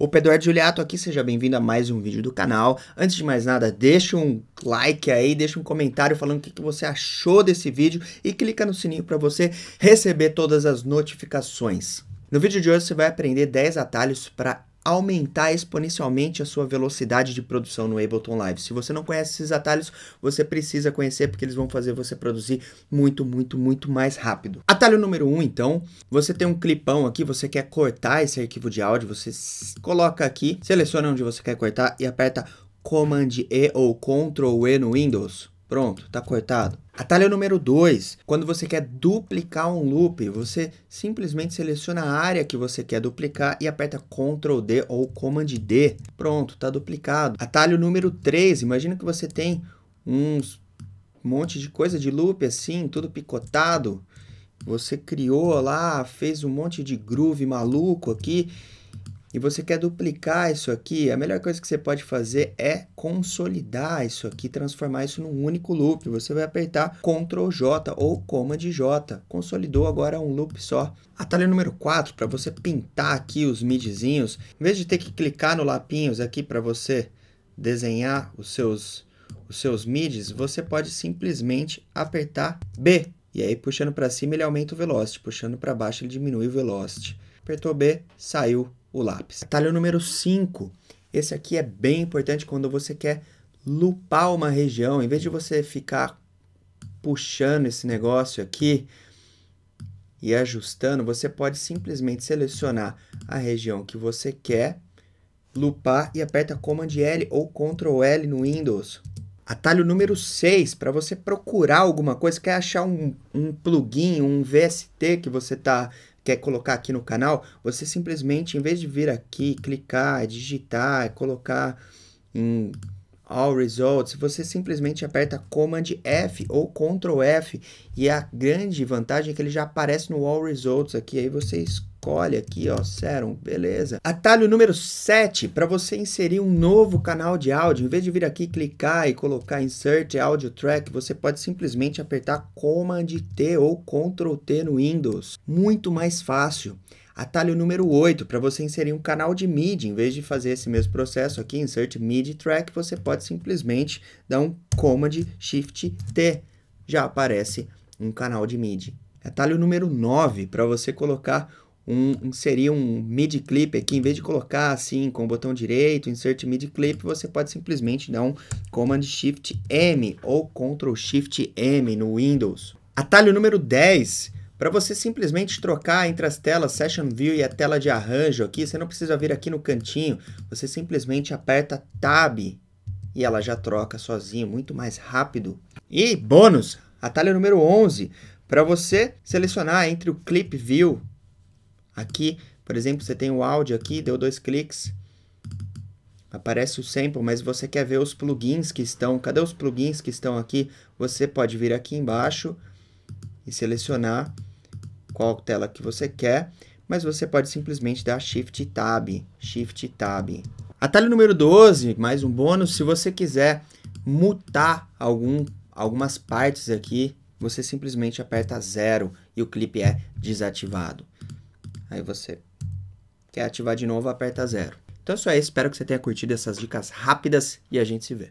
Opa, Eduardo Juliato aqui, seja bem-vindo a mais um vídeo do canal. Antes de mais nada, deixa um like aí, deixa um comentário falando o que, que você achou desse vídeo e clica no sininho para você receber todas as notificações. No vídeo de hoje você vai aprender 10 atalhos para aumentar exponencialmente a sua velocidade de produção no Ableton Live. Se você não conhece esses atalhos, você precisa conhecer porque eles vão fazer você produzir muito, muito, muito mais rápido. Atalho número 1, um, então, você tem um clipão aqui, você quer cortar esse arquivo de áudio, você coloca aqui, seleciona onde você quer cortar e aperta Command E ou Ctrl E no Windows. Pronto, está cortado. Atalho número 2. Quando você quer duplicar um loop, você simplesmente seleciona a área que você quer duplicar e aperta Ctrl D ou Command D. Pronto, está duplicado. Atalho número 3. Imagina que você tem uns monte de coisa de loop assim, tudo picotado. Você criou lá, fez um monte de groove maluco aqui e você quer duplicar isso aqui, a melhor coisa que você pode fazer é consolidar isso aqui, transformar isso num único loop. Você vai apertar Ctrl J ou Command J. Consolidou agora um loop só. Atalho número 4, para você pintar aqui os midzinhos, em vez de ter que clicar no lapinhos aqui para você desenhar os seus, os seus midis, você pode simplesmente apertar B. E aí, puxando para cima, ele aumenta o velocity. Puxando para baixo, ele diminui o velocity. Apertou B, saiu o lápis. Atalho número 5. Esse aqui é bem importante quando você quer lupar uma região. Em vez de você ficar puxando esse negócio aqui e ajustando, você pode simplesmente selecionar a região que você quer lupar e aperta Command L ou Ctrl L no Windows. Atalho número 6, para você procurar alguma coisa, quer achar um, um plugin, um VST que você está quer colocar aqui no canal, você simplesmente, em vez de vir aqui, clicar, digitar, colocar em All Results, você simplesmente aperta Command F ou Ctrl F e a grande vantagem é que ele já aparece no All Results aqui, aí você escolhe colhe aqui, ó, Serum, beleza. Atalho número 7, para você inserir um novo canal de áudio, em vez de vir aqui clicar e colocar Insert Audio Track, você pode simplesmente apertar Command T ou Ctrl T no Windows. Muito mais fácil. Atalho número 8, para você inserir um canal de MIDI, em vez de fazer esse mesmo processo aqui, Insert MIDI Track, você pode simplesmente dar um Command Shift T, já aparece um canal de MIDI. Atalho número 9, para você colocar um, seria um MIDI clip aqui, em vez de colocar assim com o botão direito, insert MIDI clip, você pode simplesmente dar um Command Shift M ou Ctrl Shift M no Windows. Atalho número 10, para você simplesmente trocar entre as telas Session View e a tela de arranjo aqui, você não precisa vir aqui no cantinho, você simplesmente aperta Tab e ela já troca sozinho, muito mais rápido. E bônus, atalho número 11, para você selecionar entre o Clip View Aqui, por exemplo, você tem o áudio aqui, deu dois cliques, aparece o sample, mas você quer ver os plugins que estão, cadê os plugins que estão aqui? Você pode vir aqui embaixo e selecionar qual tela que você quer, mas você pode simplesmente dar Shift Tab, Shift Tab. Atalho número 12, mais um bônus, se você quiser mutar algum, algumas partes aqui, você simplesmente aperta zero e o clipe é desativado. Aí você quer ativar de novo, aperta zero. Então é só isso, espero que você tenha curtido essas dicas rápidas e a gente se vê.